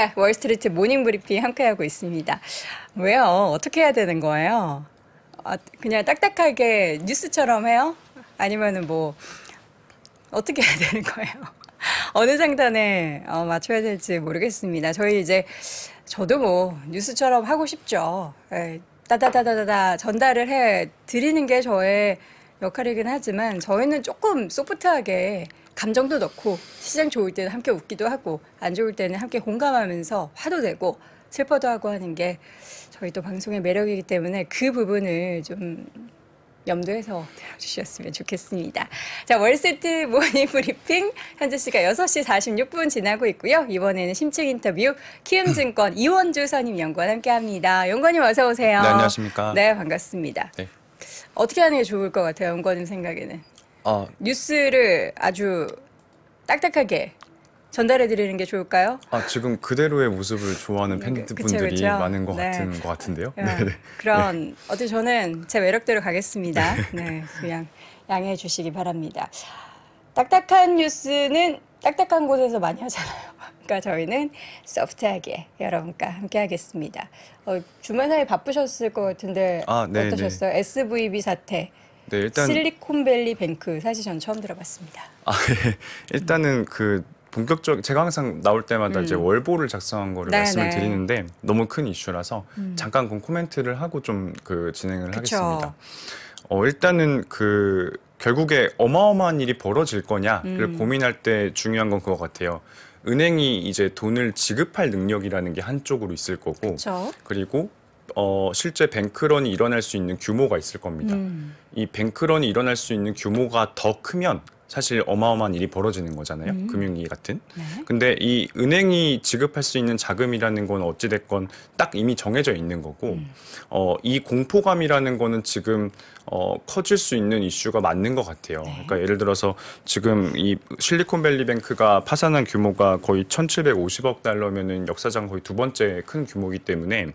네, 월스트리트 모닝 브리핑 함께하고 있습니다. 왜요? 어떻게 해야 되는 거예요? 아, 그냥 딱딱하게 뉴스처럼 해요? 아니면은 뭐 어떻게 해야 되는 거예요? 어느 장단에 어, 맞춰야 될지 모르겠습니다. 저희 이제 저도 뭐 뉴스처럼 하고 싶죠. 에, 예, 따다다다다다 전달을 해 드리는 게 저의 역할이긴 하지만 저희는 조금 소프트하게 감정도 넣고 시장 좋을 때는 함께 웃기도 하고 안 좋을 때는 함께 공감하면서 화도 되고 슬퍼도 하고 하는 게 저희 또 방송의 매력이기 때문에 그 부분을 좀 염두해서 들어주셨으면 좋겠습니다. 자, 월세트 모닝 브리핑 현재 시가 6시 46분 지나고 있고요. 이번에는 심층 인터뷰 키움증권 이원주 선임 연구원 함께합니다. 연구원님 어서 오세요. 네, 안녕하십니까. 네, 반갑습니다. 네. 어떻게 하는 게 좋을 것 같아요, 연구원님 생각에는? 어. 뉴스를 아주 딱딱하게 전달해 드리는 게 좋을까요? 아 지금 그대로의 모습을 좋아하는 그, 팬분들이 그쵸? 많은 것 네. 같은 것 같은데요. 어, 네. 그런 네. 어쨌든 저는 제 매력대로 가겠습니다. 네. 네, 그냥 양해해 주시기 바랍니다. 딱딱한 뉴스는 딱딱한 곳에서 많이 하잖아요. 그러니까 저희는 소프트하게 여러분과 함께 하겠습니다. 어, 주말 사이 바쁘셨을 것 같은데 아, 어떠셨어요? SVB 사태. 네, 일단 실리콘밸리 뱅크 사실 전 처음 들어봤습니다. 아, 예. 일단은 그 본격적 제가 항상 나올 때마다 음. 이제 월보를 작성한 거를 네, 말씀을 네. 드리는데 너무 큰 이슈라서 음. 잠깐 그 코멘트를 하고 좀 그 진행을 그쵸. 하겠습니다. 어, 일단은 그 결국에 어마어마한 일이 벌어질 거냐를 음. 고민할 때 중요한 건 그거 같아요. 은행이 이제 돈을 지급할 능력이라는 게 한쪽으로 있을 거고 그쵸. 그리고 어, 실제 뱅크런이 일어날 수 있는 규모가 있을 겁니다. 음. 이 뱅크런이 일어날 수 있는 규모가 더 크면 사실 어마어마한 일이 벌어지는 거잖아요. 음. 금융위 같은. 네. 근데 이 은행이 지급할 수 있는 자금이라는 건 어찌됐건 딱 이미 정해져 있는 거고, 음. 어, 이 공포감이라는 거는 지금 어, 커질 수 있는 이슈가 맞는 것 같아요. 네. 그러니까 예를 들어서 지금 이 실리콘밸리뱅크가 파산한 규모가 거의 1,750억 달러면은 역사상 거의 두 번째 큰 규모이기 때문에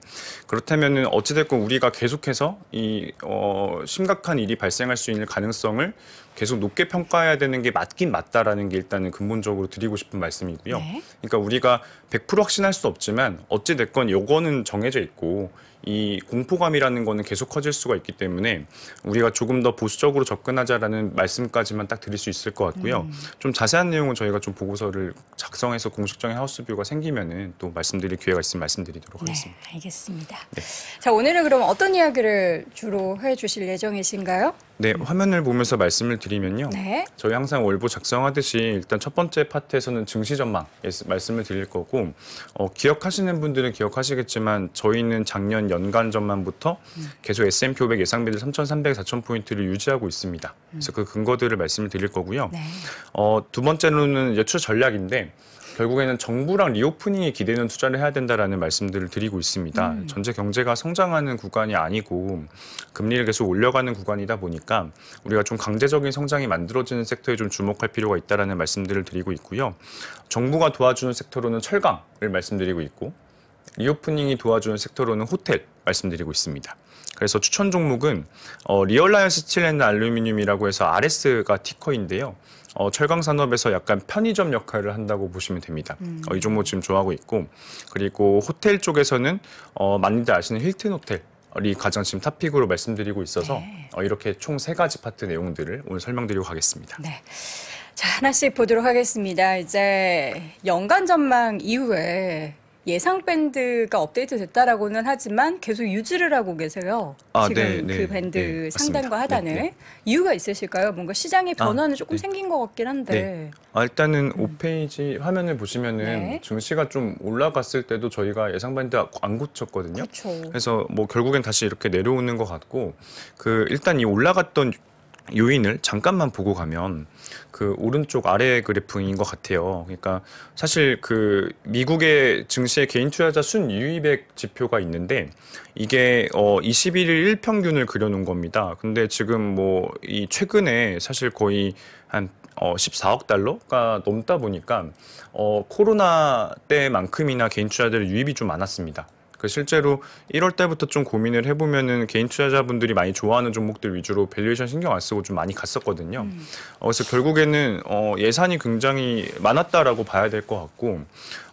그렇다면은 어찌됐건 우리가 계속해서 이 어, 심각한 일이 발생할 수 있는 가능성을 계속 높게 평가해야 되는 게 맞긴 맞다라는 게 일단은 근본적으로 드리고 싶은 말씀이고요. 네. 그러니까 우리가 100% 확신할 수 없지만 어찌 됐건 요거는 정해져 있고 이 공포감이라는 거는 계속 커질 수가 있기 때문에 우리가 조금 더 보수적으로 접근하자라는 말씀까지만 딱 드릴 수 있을 것 같고요. 음. 좀 자세한 내용은 저희가 좀 보고서를 작성해서 공식적인 하우스뷰가 생기면은 또 말씀드릴 기회가 있으면 말씀드리도록 네, 하겠습니다. 네, 알겠습니다. 자, 오늘은 그럼 어떤 이야기를 주로 해 주실 예정이신가요? 네, 화면을 보면서 말씀을 드리면요. 네. 저희 항상 월보 작성하듯이 일단 첫 번째 파트에서는 증시 전망 말씀을 드릴 거고 어, 기억하시는 분들은 기억하시겠지만 저희는 작년 연간 전망부터 계속 S&P 500 예상비들 3,300, 4,000포인트를 유지하고 있습니다. 그래서 그 근거들을 말씀을 드릴 거고요. 네. 어, 두 번째로는 예출 전략인데 결국에는 정부랑 리오프닝에 기대는 투자를 해야 된다라는 말씀들을 드리고 있습니다. 음. 전체 경제가 성장하는 구간이 아니고 금리를 계속 올려가는 구간이다 보니까 우리가 좀 강제적인 성장이 만들어지는 섹터에 좀 주목할 필요가 있다라는 말씀들을 드리고 있고요. 정부가 도와주는 섹터로는 철강을 말씀드리고 있고 리오프닝이 도와주는 섹터로는 호텔 말씀드리고 있습니다. 그래서 추천 종목은 어, 리얼라이언스 스틸랜드 알루미늄이라고 해서 RS가 티커인데요. 어, 철강 산업에서 약간 편의점 역할을 한다고 보시면 됩니다. 음. 어, 이 종목 지금 좋아하고 있고 그리고 호텔 쪽에서는 어, 많이들 아시는 힐튼 호텔 이 가장 지금 탑픽으로 말씀드리고 있어서 네. 어, 이렇게 총 세 가지 파트 내용들을 오늘 설명드리고 가겠습니다. 네. 자, 하나씩 보도록 하겠습니다. 이제 연간 전망 이후에 예상 밴드가 업데이트 됐다라고는 하지만 계속 유지를 하고 계세요. 아, 지금 네, 그 네, 그 밴드 네, 상단과 하단에 네. 이유가 있으실까요? 뭔가 시장의 아, 변화는 아, 조금 네. 생긴 것 같긴 한데. 아, 일단은 음. 5페이지 화면을 보시면은 증시가 좀 올라갔을 때도 저희가 예상 밴드 안 고쳤거든요. 그렇 그래서 뭐 결국엔 다시 이렇게 내려오는 것 같고 그 일단 이 올라갔던 요인을 잠깐만 보고 가면 그 오른쪽 아래 그래프인 것 같아요. 그러니까 사실 그 미국의 증시의 개인 투자자 순 유입액 지표가 있는데 이게 어 21일 일평균을 그려놓은 겁니다. 근데 지금 뭐 이 최근에 사실 거의 한 어, 14억 달러가 넘다 보니까 어, 코로나 때만큼이나 개인 투자들 유입이 좀 많았습니다. 그 실제로 1월 때부터 좀 고민을 해보면은 개인 투자자분들이 많이 좋아하는 종목들 위주로 밸류에이션 신경 안 쓰고 좀 많이 갔었거든요. 음. 어, 그래서 결국에는 어, 예산이 굉장히 많았다라고 봐야 될 것 같고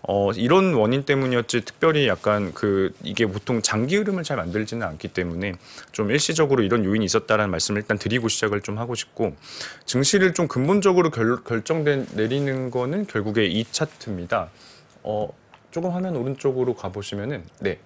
어, 이런 원인 때문이었지 특별히 약간 그 이게 보통 장기 흐름을 잘 만들지는 않기 때문에 좀 일시적으로 이런 요인이 있었다라는 말씀을 일단 드리고 시작을 좀 하고 싶고 증시를 좀 근본적으로 결, 결정된 내리는 거는 결국에 이 차트입니다. 어, 조금 화면 오른쪽으로 가보시면은 네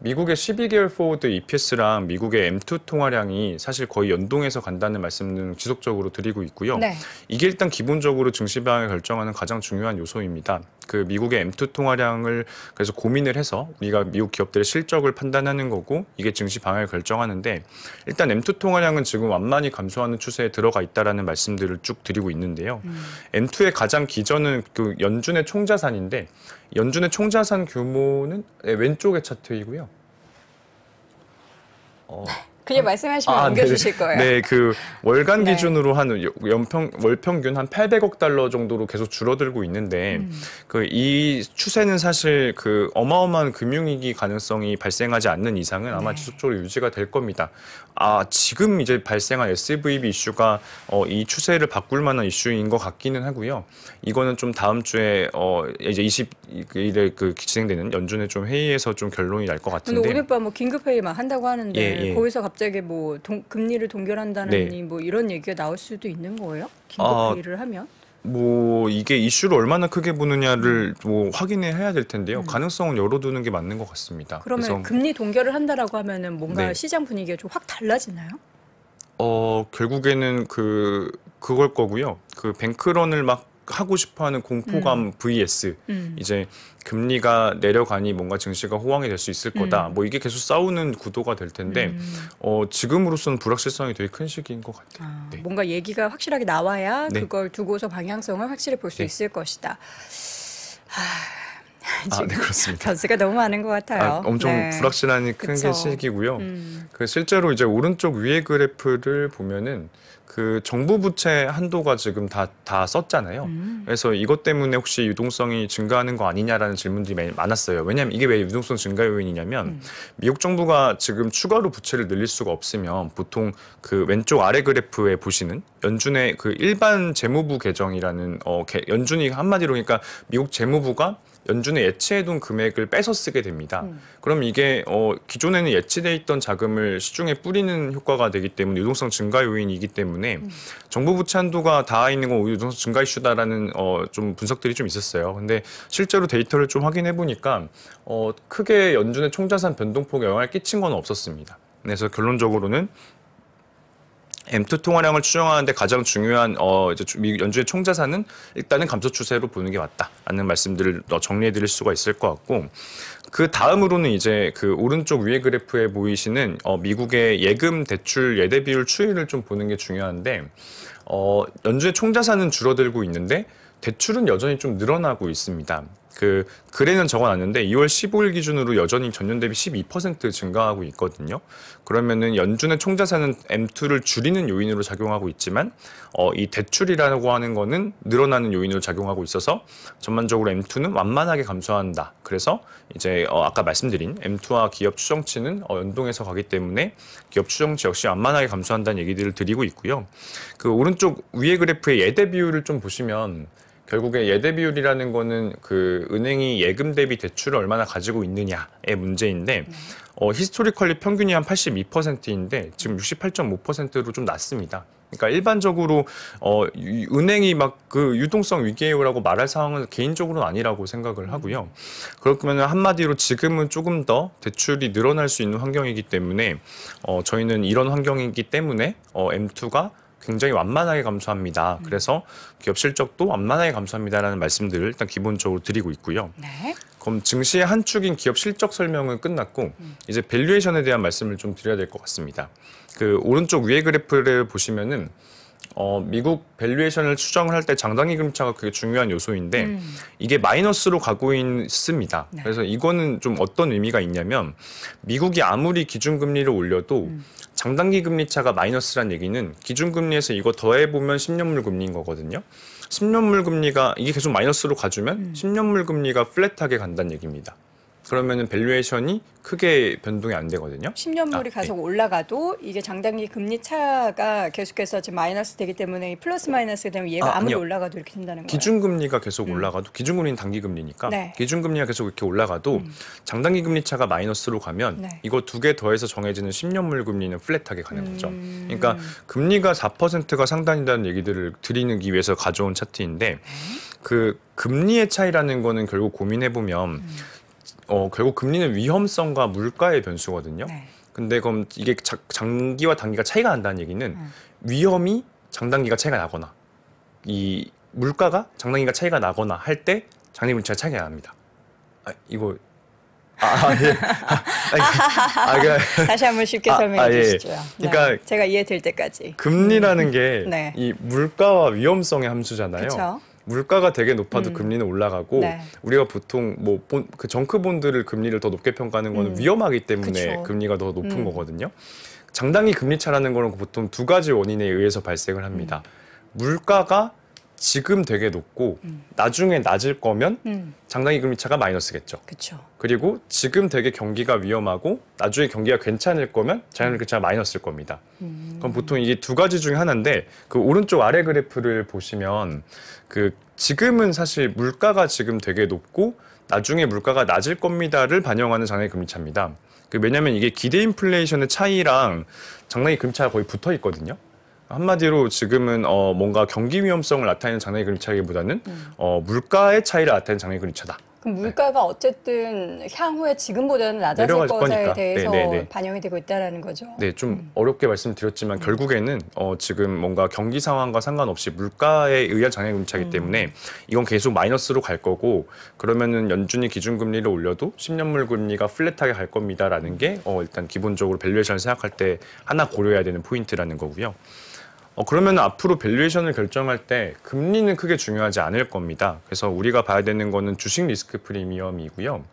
미국의 12개월 포워드 EPS랑 미국의 M2 통화량이 사실 거의 연동해서 간다는 말씀을 지속적으로 드리고 있고요. 네. 이게 일단 기본적으로 증시 방향을 결정하는 가장 중요한 요소입니다. 그 미국의 M2 통화량을 그래서 고민을 해서 우리가 미국 기업들의 실적을 판단하는 거고 이게 증시 방향을 결정하는데 일단 M2 통화량은 지금 완만히 감소하는 추세에 들어가 있다라는 말씀들을 쭉 드리고 있는데요. 음. M2의 가장 기전은 그 연준의 총자산인데 연준의 총자산 규모는 예, 왼쪽의 차트이고요. 어. 네. 그냥 아, 말씀하시면 아, 넘겨주실 네, 네. 거예요. 네, 그 월간 네. 기준으로 한 연평 월 평균 한 800억 달러 정도로 계속 줄어들고 있는데 음. 그이 추세는 사실 그 어마어마한 금융위기 가능성이 발생하지 않는 이상은 아마 네. 지속적으로 유지가 될 겁니다. 아 지금 이제 발생한 SVB 이슈가 어, 이 추세를 바꿀 만한 이슈인 것 같기는 하고요. 이거는 좀 다음 주에 어, 이제 20일에 그 진행되는 연준의 좀 회의에서 좀 결론이 날 것 같은데. 오늘 밤뭐 긴급 회의 막 한다고 하는데 예, 예. 거기서 갑자기 뭐 동, 금리를 동결한다는 네. 뭐 이런 얘기가 나올 수도 있는 거예요? 긴급 아, 회의를 아, 하면? 뭐 이게 이슈를 얼마나 크게 보느냐를 뭐 확인해 해야 될 텐데요. 음. 가능성은 열어두는 게 맞는 것 같습니다. 그러면 그래서, 금리 동결을 한다라고 하면은 뭔가 네. 시장 분위기가 좀 확 달라지나요? 어 결국에는 그 그걸 거고요. 그 뱅크런을 막 하고 싶어하는 공포감 음. vs 음. 이제 금리가 내려가니 뭔가 증시가 호황이 될 수 있을 음. 거다. 음. 뭐 이게 계속 싸우는 구도가 될 텐데 음. 어, 지금으로서는 불확실성이 되게 큰 시기인 것 같아요. 아, 네. 뭔가 얘기가 확실하게 나와야 네. 그걸 두고서 방향성을 확실히 볼수 네. 있을 것이다. 하... 아, 네, 그렇습니다. 변수가 너무 많은 것 같아요. 아, 엄청 네. 불확실한 큰게 시기고요. 음. 그 실제로 이제 오른쪽 위에 그래프를 보면은 그 정부 부채 한도가 지금 다, 다 썼잖아요. 음. 그래서 이것 때문에 혹시 유동성이 증가하는 거 아니냐라는 질문들이 많았어요. 이많 왜냐하면 이게 왜 유동성 증가 요인이냐면 음. 미국 정부가 지금 추가로 부채를 늘릴 수가 없으면 보통 그 왼쪽 아래 그래프에 보시는 연준의 그 일반 재무부 계정이라는 어, 연준이 한마디로 그러니까 미국 재무부가 연준에 예치해둔 금액을 빼서 쓰게 됩니다. 음. 그럼 이게 어, 기존에는 예치돼 있던 자금을 시중에 뿌리는 효과가 되기 때문에 유동성 증가 요인이기 때문에 음. 정부 부채 한도가 닿아 있는 건 유동성 증가 이슈다라는 어, 좀 분석들이 좀 있었어요. 근데 실제로 데이터를 좀 확인해 보니까 어, 크게 연준의 총자산 변동폭에 영향을 끼친 건 없었습니다. 그래서 결론적으로는 M2 통화량을 추정하는데 가장 중요한 어 이제 연준의 총자산은 일단은 감소 추세로 보는 게 맞다라는 말씀들을 어, 정리해 드릴 수가 있을 것 같고 그 다음으로는 이제 그 오른쪽 위에 그래프에 보이시는 어 미국의 예금 대출 예대 비율 추이를 좀 보는 게 중요한데 어 연준의 총자산은 줄어들고 있는데 대출은 여전히 좀 늘어나고 있습니다. 그 글에는 적어놨는데 2월 15일 기준으로 여전히 전년 대비 12% 증가하고 있거든요. 그러면은 연준의 총자산은 M2를 줄이는 요인으로 작용하고 있지만 어, 이 대출이라고 하는 거는 늘어나는 요인으로 작용하고 있어서 전반적으로 M2는 완만하게 감소한다. 그래서 이제 어, 아까 말씀드린 M2와 기업 추정치는 어, 연동해서 가기 때문에 기업 추정치 역시 완만하게 감소한다는 얘기들을 드리고 있고요. 그 오른쪽 위에 그래프의 예대 비율을 좀 보시면 결국에 예대 비율이라는 거는 그 은행이 예금 대비 대출을 얼마나 가지고 있느냐의 문제인데 네. 어, 히스토리컬리 평균이 한 82%인데 지금 68.5%로 좀 낮습니다. 그러니까 일반적으로 어, 은행이 막 그 유동성 위기에요라고 말할 상황은 개인적으로는 아니라고 생각을 하고요. 그렇다면 한마디로 지금은 조금 더 대출이 늘어날 수 있는 환경이기 때문에 어, 저희는 이런 환경이기 때문에 어, M2가 굉장히 완만하게 감소합니다. 음. 그래서 기업 실적도 완만하게 감소합니다라는 말씀들을 일단 기본적으로 드리고 있고요. 네. 그럼 증시의 한 축인 기업 실적 설명은 끝났고 음. 이제 밸류에이션에 대한 말씀을 좀 드려야 될 것 같습니다. 그 오른쪽 위에 그래프를 보시면은 어, 미국 밸류에이션을 추정을 할 때 장단기 금리차가 그게 중요한 요소인데 음. 이게 마이너스로 가고 있습니다. 네. 그래서 이거는 좀 어떤 의미가 있냐면 미국이 아무리 기준금리를 올려도 음. 장단기 금리차가 마이너스란 얘기는 기준금리에서 이거 더해보면 10년물 금리인 거거든요. 10년물 금리가 이게 계속 마이너스로 가주면 음. 10년물 금리가 플랫하게 간다는 얘기입니다. 그러면은 밸류에이션이 크게 변동이 안 되거든요. 10년물이 아, 가서 네. 올라가도 이게 장단기 금리 차가 계속해서 지금 마이너스 되기 때문에 플러스 마이너스 되면 얘가 아, 무리 올라가도 이렇게 된다는 거예요. 기준금리가 계속 음. 올라가도 기준금리는 단기금리니까 네. 기준금리가 계속 이렇게 올라가도 음. 장단기 금리 차가 마이너스로 가면 네. 이거 두 개 더해서 정해지는 10년물 금리는 플랫하게 가는 거죠. 음. 그러니까 금리가 4%가 상단이라는 얘기들을 드리는 위해서 가져온 차트인데 네. 그 금리의 차이라는 거는 결국 고민해 보면 음. 어, 결국 금리는 위험성과 물가의 변수거든요. 네. 근데 그럼 이게 자, 장기와 단기가 차이가 난다는 얘기는 음. 위험이 장단기가 차이가 나거나 이 물가가 장단기가 차이가 나거나 할 때 장기 물체가 차이가 납니다. 아, 이거 아, 아 예. 아, 아, 그, 다시 한 번 쉽게 아, 설명해 아, 예. 주시죠. 예. 그러니까 네, 제가 이해될 때까지. 금리라는 음. 게이 네. 물가와 위험성의 함수잖아요. 그쵸? 물가가 되게 높아도 음. 금리는 올라가고 네. 우리가 보통 뭐 그 정크 본드를 금리를 더 높게 평가하는 거는 음. 위험하기 때문에 그쵸. 금리가 더 높은 음. 거거든요. 장당이 금리 차라는 거는 보통 두 가지 원인에 의해서 발생을 합니다. 음. 물가가 지금 되게 높고 음. 나중에 낮을 거면 음. 장단기 금리 차가 마이너스겠죠. 그쵸. 그리고 지금 되게 경기가 위험하고 나중에 경기가 괜찮을 거면 장단기 금리 차가 마이너스일 겁니다. 음. 그럼 보통 이게 두 가지 중에 하나인데 그 오른쪽 아래 그래프를 보시면 그 지금은 사실 물가가 지금 되게 높고 나중에 물가가 낮을 겁니다를 반영하는 장단기 금리 차입니다. 그 왜냐하면 이게 기대 인플레이션의 차이랑 장단기 금리 차가 거의 붙어 있거든요. 한마디로 지금은 어, 뭔가 경기 위험성을 나타내는 장단의 그림차이기보다는 음. 어, 물가의 차이를 나타내는 장단의 그림차다. 그럼 네. 물가가 네. 어쨌든 향후에 지금보다는 낮아질 것에 거니까. 대해서 네네네. 네, 네. 반영이 되고 있다는 거죠. 네, 좀 음. 어렵게 말씀드렸지만 음. 결국에는 어, 지금 뭔가 경기 상황과 상관없이 물가에 의한 장애 금차이기 음. 때문에 이건 계속 마이너스로 갈 거고 그러면은 연준이 기준금리를 올려도 10년물 금리가 플랫하게 갈 겁니다라는 게 어, 일단 기본적으로 밸류에이션을 생각할 때 하나 고려해야 되는 포인트라는 거고요. 어, 그러면 앞으로 밸류에이션을 결정할 때 금리는 크게 중요하지 않을 겁니다. 그래서 우리가 봐야 되는 거는 주식 리스크 프리미엄이고요.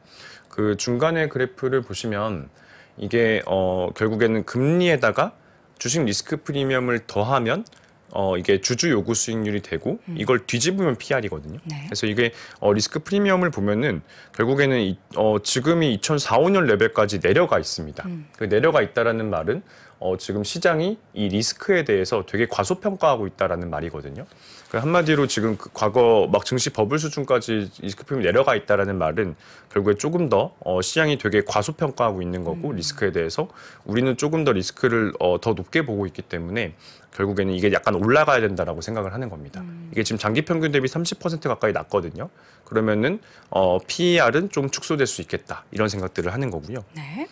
그중간에 그래프를 보시면 이게 어, 결국에는 금리에다가 주식 리스크 프리미엄을 더하면 어, 이게 주주 요구 수익률이 되고 음. 이걸 뒤집으면 PR이거든요. 네. 그래서 이게 어, 리스크 프리미엄을 보면은 결국에는 이, 어, 지금이 2004, 5년 레벨까지 내려가 있습니다. 음. 그 내려가 있다라는 말은 어, 지금 시장이 이 리스크에 대해서 되게 과소평가하고 있다라는 말이거든요. 그 한마디로 지금 그 과거 막 증시 버블 수준까지 리스크표이 내려가 있다라는 말은 결국에 조금 더 어, 시장이 되게 과소평가하고 있는 거고 음. 리스크에 대해서 우리는 조금 더 리스크를 어, 더 높게 보고 있기 때문에 결국에는 이게 약간 올라가야 된다라고 생각을 하는 겁니다. 음. 이게 지금 장기 평균 대비 30% 가까이 낮거든요. 그러면은 어, PER은 좀 축소될 수 있겠다 이런 생각들을 하는 거고요. 네.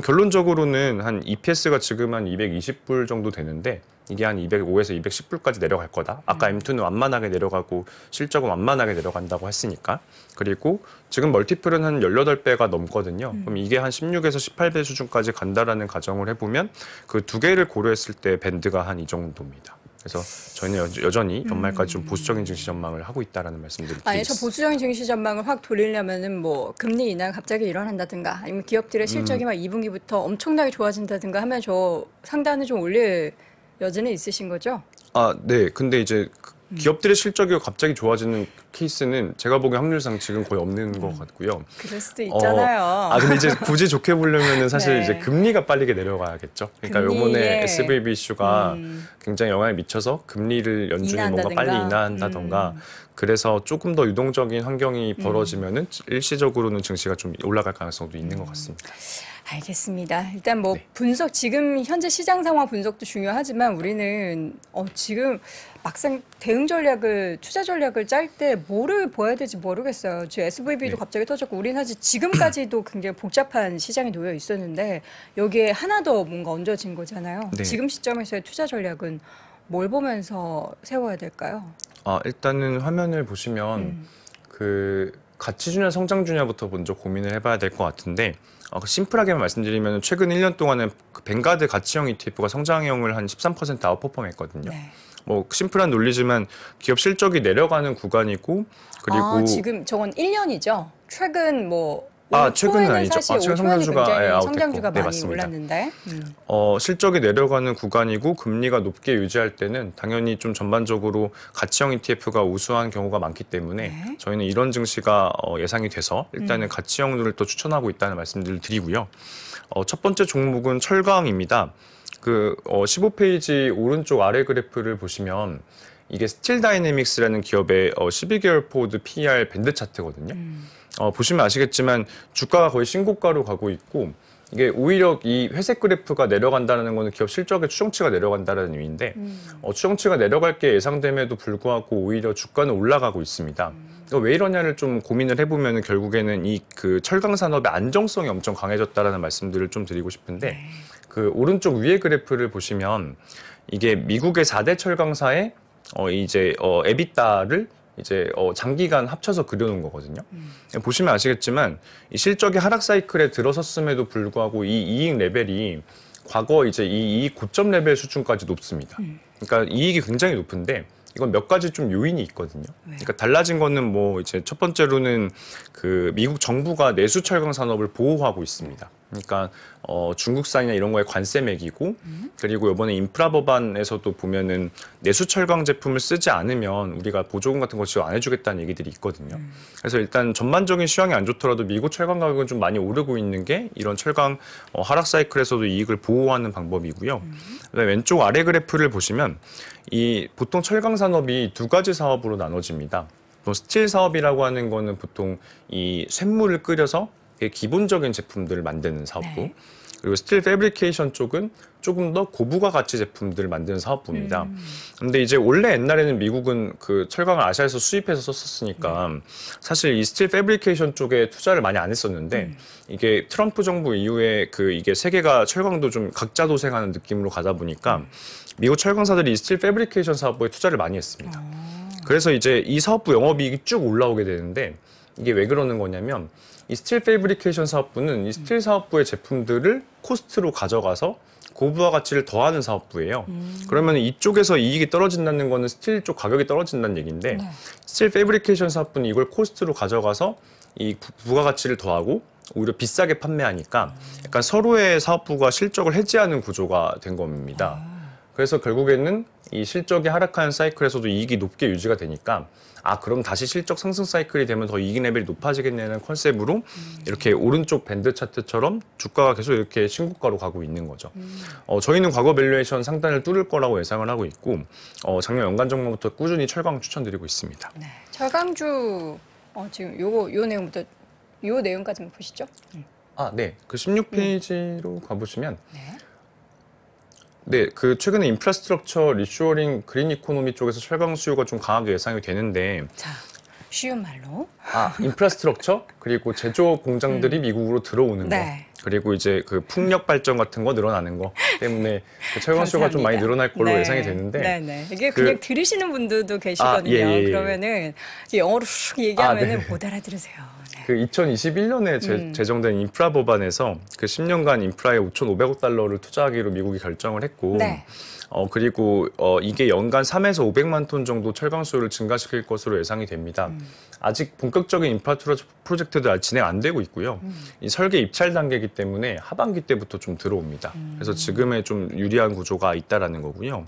결론적으로는 한 EPS가 지금 한 220불 정도 되는데 이게 한 205에서 210불까지 내려갈 거다. 아까 음. M2는 완만하게 내려가고 실적은 완만하게 내려간다고 했으니까. 그리고 지금 멀티플은 한 18배가 넘거든요. 음. 그럼 이게 한 16에서 18배 수준까지 간다라는 가정을 해보면 그 두 개를 고려했을 때 밴드가 한 이 정도입니다. 그래서 저희는 여, 전히 연말까지 좀 음. 보수적인 증시 전망을 하고 있다라는 말씀드리고 있니다 아니, 저 보수적인 증시 전망을 확 돌리려면은 뭐 금리 인하 갑자기 일어난다든가 아니면 기업들의 음. 실적이 음. 막 2분기부터 엄청나게 좋아진다든가 하면 저 상단을 좀 올릴 여지는 있으신 거죠? 아, 네. 근데 이제 그 음. 기업들의 실적이 갑자기 좋아지는 케이스는 제가 보기엔 확률상 지금 거의 없는 음. 것 같고요. 그럴 수도 어, 있잖아요. 어, 아 근데 이제 굳이 좋게 보려면 은 사실 네. 이제 금리가 빨리게 내려가야겠죠. 그러니까 요번에 예. SVB 이슈가 음. 굉장히 영향을 미쳐서 금리를 연준이 뭔가 빨리 인하한다던가 음. 그래서 조금 더 유동적인 환경이 음. 벌어지면은 일시적으로는 증시가 좀 올라갈 가능성도 있는 것 같습니다. 알겠습니다. 일단 뭐 네. 분석 지금 현재 시장 상황 분석도 중요하지만 우리는 어 지금 막상 대응 전략을 투자 전략을 짤 때 뭐를 보아야 될지 모르겠어요. 지금 SVB도 네. 갑자기 터졌고 우리는 사실 지금까지도 굉장히 복잡한 시장이 놓여 있었는데 여기에 하나 더 뭔가 얹어진 거잖아요. 네. 지금 시점에서의 투자 전략은 뭘 보면서 세워야 될까요? 아 일단은 화면을 보시면 음. 그 가치 주냐 성장 주냐부터 먼저 고민을 해봐야 될 것 같은데 어, 심플하게만 말씀드리면 최근 1년 동안은 벵가드 그 가치형 ETF가 성장형을 한 13% 아웃퍼폼했거든요. 네. 뭐 심플한 논리지만 기업 실적이 내려가는 구간이고 그리고 아, 지금 저건 1년이죠. 최근 뭐아 예, 최근은 아니죠. 아, 최근 성장주가 예, 아웃됐고. 네, 맞습니다. 올랐는데. 음. 어, 실적이 내려가는 구간이고 금리가 높게 유지할 때는 당연히 좀 전반적으로 가치형 ETF가 우수한 경우가 많기 때문에 네. 저희는 이런 증시가 어, 예상이 돼서 일단은 음. 가치형들을 또 추천하고 있다는 말씀을 드리고요. 어, 첫 번째 종목은 철강입니다. 그 어, 15페이지 오른쪽 아래 그래프를 보시면 이게 스틸 다이내믹스라는 기업의 어, 12개월 포드 PR e 밴드 차트거든요. 음. 어, 보시면 아시겠지만 주가가 거의 신고가로 가고 있고 이게 오히려 이 회색 그래프가 내려간다는 거는 기업 실적의 추정치가 내려간다는 의미인데 음. 어, 추정치가 내려갈 게 예상됨에도 불구하고 오히려 주가는 올라가고 있습니다. 음. 왜 이러냐를 좀 고민을 해보면 결국에는 이 그 철강 산업의 안정성이 엄청 강해졌다라는 말씀들을 좀 드리고 싶은데 네. 그 오른쪽 위에 그래프를 보시면 이게 미국의 4대 철강사의 어, 이제 어, 에비타를 이제 어 장기간 합쳐서 그려놓은 거거든요. 음. 보시면 아시겠지만 이 실적이 하락 사이클에 들어섰음에도 불구하고 이 이익 레벨이 과거 이제 이 이익 고점 레벨 수준까지 높습니다. 음. 그러니까 이익이 굉장히 높은데 이건 몇 가지 좀 요인이 있거든요. 네. 그러니까 달라진 거는 뭐 이제 첫 번째로는 그 미국 정부가 내수 철강 산업을 보호하고 있습니다. 그러니까 어, 중국산이나 이런 거에 관세 매기고 음. 그리고 이번에 인프라 법안에서도 보면은 내수 철강 제품을 쓰지 않으면 우리가 보조금 같은 거 지원 안 해주겠다는 얘기들이 있거든요. 음. 그래서 일단 전반적인 시황이 안 좋더라도 미국 철강 가격은 좀 많이 오르고 있는 게 이런 철강 어, 하락 사이클에서도 이익을 보호하는 방법이고요. 음. 왼쪽 아래 그래프를 보시면 이 보통 철강 산업이 두 가지 사업으로 나눠집니다. 또 스틸 사업이라고 하는 거는 보통 이 쇳물을 끓여서 되게 기본적인 제품들을 만드는 사업부 네. 그리고 스틸 패브리케이션 쪽은 조금 더 고부가 가치 제품들을 만드는 사업부입니다. 음. 근데 이제 원래 옛날에는 미국은 그 철강을 아시아에서 수입해서 썼었으니까 네. 사실 이 스틸 패브리케이션 쪽에 투자를 많이 안 했었는데 음. 이게 트럼프 정부 이후에 그 이게 세계가 철강도 좀 각자 도생하는 느낌으로 가다 보니까 음. 미국 철강사들이 이 스틸 패브리케이션 사업부에 투자를 많이 했습니다. 음. 그래서 이제 이 사업부 영업이익이 쭉 올라오게 되는데 이게 왜 그러는 거냐면 이 스틸 페브리케이션 사업부는 이 스틸 사업부의 제품들을 코스트로 가져가서 고부하 가치를 더하는 사업부예요. 음. 그러면 이쪽에서 이익이 떨어진다는 거는 스틸 쪽 가격이 떨어진다는 얘기인데 네. 스틸 페브리케이션 사업부는 이걸 코스트로 가져가서 이 부가가치를 더하고 오히려 비싸게 판매하니까 약간 서로의 사업부가 실적을 해지하는 구조가 된 겁니다. 아. 그래서 결국에는 이 실적이 하락한 사이클에서도 이익이 높게 유지가 되니까 아 그럼 다시 실적 상승 사이클이 되면 더 이익 레벨이 높아지겠네는 컨셉으로 음. 이렇게 오른쪽 밴드 차트처럼 주가가 계속 이렇게 신고가로 가고 있는 거죠. 음. 어, 저희는 과거 밸류에이션 상단을 뚫을 거라고 예상을 하고 있고 어, 작년 연간 정모부터 꾸준히 철강 추천드리고 있습니다. 네, 철강주 어, 지금 요거 요 내용부터 요 내용까지만 보시죠. 음. 아, 네. 그 16페이지로 가보시면 네. 네, 그 최근에 인프라스트럭처 리쇼어링 그린 이코노미 쪽에서 철강 수요가 좀 강하게 예상이 되는데 자. 쉬운 말로. 아, 인프라스트럭처 그리고 제조 공장들이 음. 미국으로 들어오는 네. 거. 그리고 이제 그 풍력 발전 같은 거 늘어나는 거 때문에 그 철강 수요가 좀 많이 늘어날 걸로 네. 예상이 되는데. 네, 네. 이게 그... 냥 들으시는 분들도 아, 계시거든요. 아, 예, 예, 예. 그러면은 영어로 쑥 아, 얘기하면은 아, 네. 못 알아들으세요. 그 2021년에 제, 음. 정된 인프라 법안에서 그 10년간 인프라에 5,500억 달러를 투자하기로 미국이 결정을 했고 네. 어, 그리고 어, 이게 연간 3에서 500만 톤 정도 철강 수요를 증가시킬 것으로 예상이 됩니다. 음. 아직 본격적인 인프라 프로젝트도 진행 안 되고 있고요. 음. 이 설계 입찰 단계이기 때문에 하반기 때부터 좀 들어옵니다. 음. 그래서 지금의 좀 유리한 구조가 있다라는 거고요.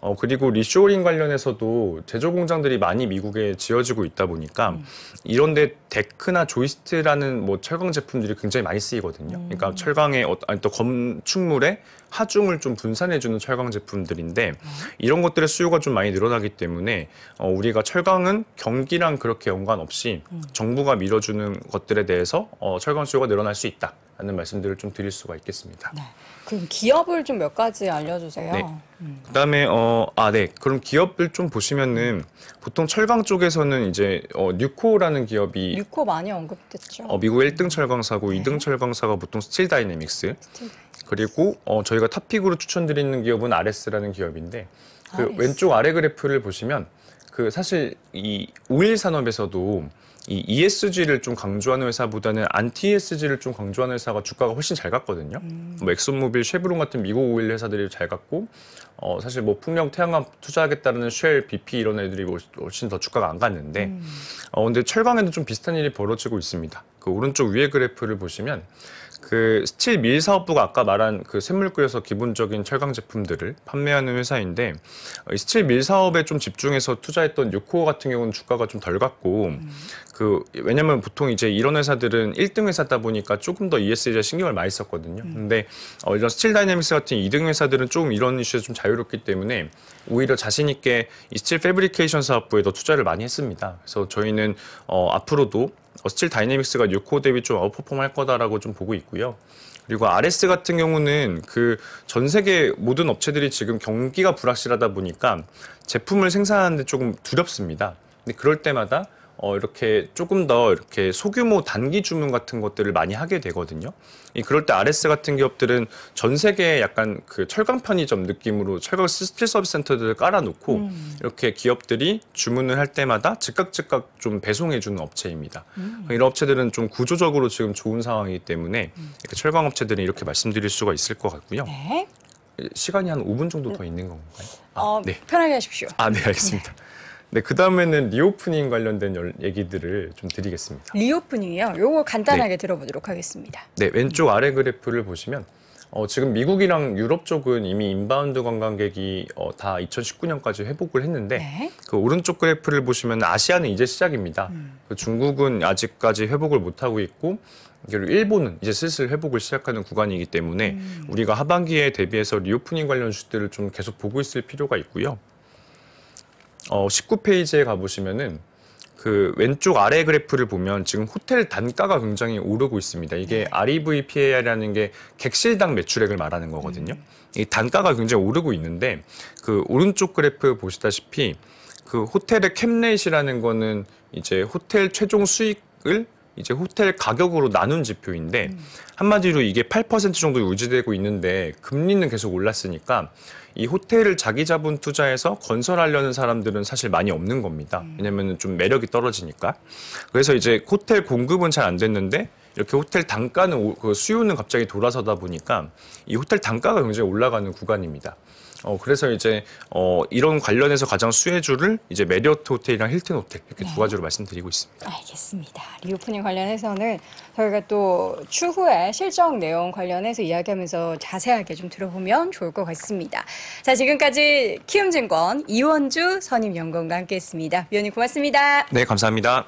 어, 그리고 리쇼링 관련해서도 제조 공장들이 많이 미국에 지어지고 있다 보니까 음. 이런데 데크나 조이스트라는 뭐 철강 제품들이 굉장히 많이 쓰이거든요. 음. 그러니까 철강의 어떤 또 건축물에 하중을 좀 분산해주는 철강 제품들인데 이런 것들의 수요가 좀 많이 늘어나기 때문에 어, 우리가 철강은 경기랑 그렇게 연관없이 정부가 밀어주는 것들에 대해서 어, 철강 수요가 늘어날 수 있다. 라는 말씀들을 좀 드릴 수가 있겠습니다. 네. 그럼 기업을 좀 몇 가지 알려주세요. 네. 음. 그다음에 어 아 네. 그럼 기업을 좀 보시면은 보통 철강 쪽에서는 이제 어 뉴코라는 기업이 뉴코 많이 언급됐죠. 어 미국 1등 음. 철강사고 네. 2등 철강사가 보통 스틸 다이내믹스. 스틸 다이내믹스. 그리고 어, 저희가 탑픽으로 추천드리는 기업은 RS라는 기업인데 그 RS. 왼쪽 아래 그래프를 보시면 그 사실 이 오일 산업에서도 이 ESG를 좀 강조하는 회사보다는 안티 ESG를 좀 강조하는 회사가 주가가 훨씬 잘 갔거든요. 음. 뭐엑소모빌 쉐브론 같은 미국 오일 회사들이 잘 갔고 어 사실 뭐 풍력 태양광 투자하겠다는 쉘, BP 이런 애들이 뭐 훨씬 더 주가가 안 갔는데 음. 어 근데 철강에도 좀 비슷한 일이 벌어지고 있습니다. 그 오른쪽 위에 그래프를 보시면 그 스틸 밀 사업부가 아까 말한 그 샘물구에서 기본적인 철강 제품들을 판매하는 회사인데 어, 스틸 밀 사업에 좀 집중해서 투자했던 유코어 같은 경우는 주가가 좀 덜 갔고 음. 그 왜냐면 보통 이제 이런 회사들은 1등 회사다 보니까 조금 더 ESG 신경을 많이 썼거든요. 음. 근데 어 이런 스틸 다이내믹스 같은 2등 회사들은 조금 이런 이슈에 좀 자유롭기 때문에 오히려 자신 있게 이 스틸 패브리케이션 사업부에 더 투자를 많이 했습니다. 그래서 저희는 어 앞으로도 어스틸 다이내믹스가 6호 대비 좀 아웃퍼폼 할 거다라고 좀 보고 있고요. 그리고 RS 같은 경우는 그 전 세계 모든 업체들이 지금 경기가 불확실하다 보니까 제품을 생산하는데 조금 두렵습니다. 근데 그럴 때마다 어, 이렇게 조금 더 이렇게 소규모 단기 주문 같은 것들을 많이 하게 되거든요. 이 그럴 때 RS 같은 기업들은 전 세계에 약간 그 철강 편의점 느낌으로 철강 스틸 서비스 센터들을 깔아놓고 음. 이렇게 기업들이 주문을 할 때마다 즉각 즉각 좀 배송해주는 업체입니다. 음. 그러니까 이런 업체들은 좀 구조적으로 지금 좋은 상황이기 때문에 음. 철강 업체들은 이렇게 말씀드릴 수가 있을 것 같고요. 네. 시간이 한 5분 정도 더 네. 있는 건가요? 어, 아, 네. 편하게 하십시오. 아, 네, 알겠습니다. 네. 네, 그 다음에는 리오프닝 관련된 얘기들을 좀 드리겠습니다. 리오프닝이요? 요거 간단하게 네. 들어보도록 하겠습니다. 네, 왼쪽 아래 그래프를 보시면 어, 지금 미국이랑 유럽 쪽은 이미 인바운드 관광객이 어, 다 2019년까지 회복을 했는데 네. 그 오른쪽 그래프를 보시면 아시아는 이제 시작입니다. 음. 그 중국은 아직까지 회복을 못하고 있고 그리고 일본은 이제 슬슬 회복을 시작하는 구간이기 때문에 음. 우리가 하반기에 대비해서 리오프닝 관련 뉴스들을 좀 계속 보고 있을 필요가 있고요. 어, 19페이지에 가보시면은 그 왼쪽 아래 그래프를 보면 지금 호텔 단가가 굉장히 오르고 있습니다. 이게 네. r e v p a r 라는게 객실당 매출액을 말하는 거거든요. 음. 이 단가가 굉장히 오르고 있는데 그 오른쪽 그래프 보시다시피 그 호텔의 캡레이시라는 거는 이제 호텔 최종 수익을 이제 호텔 가격으로 나눈 지표인데 음. 한마디로 이게 8% 정도 유지되고 있는데 금리는 계속 올랐으니까 이 호텔을 자기 자본 투자해서 건설하려는 사람들은 사실 많이 없는 겁니다. 음. 왜냐면 좀 매력이 떨어지니까. 그래서 이제 호텔 공급은 잘 안 됐는데 이렇게 호텔 단가는 그 수요는 갑자기 돌아서다 보니까 이 호텔 단가가 굉장히 올라가는 구간입니다. 어, 그래서 이제 어, 이런 관련해서 가장 수혜주를 이제 메리어트 호텔이랑 힐튼 호텔 이렇게 네. 두 가지로 말씀드리고 있습니다. 알겠습니다. 리오프닝 관련해서는 저희가 또 추후에 실적 내용 관련해서 이야기하면서 자세하게 좀 들어보면 좋을 것 같습니다. 자, 지금까지 키움증권 이원주 선임연구원과 함께했습니다. 위원님 고맙습니다. 네, 감사합니다.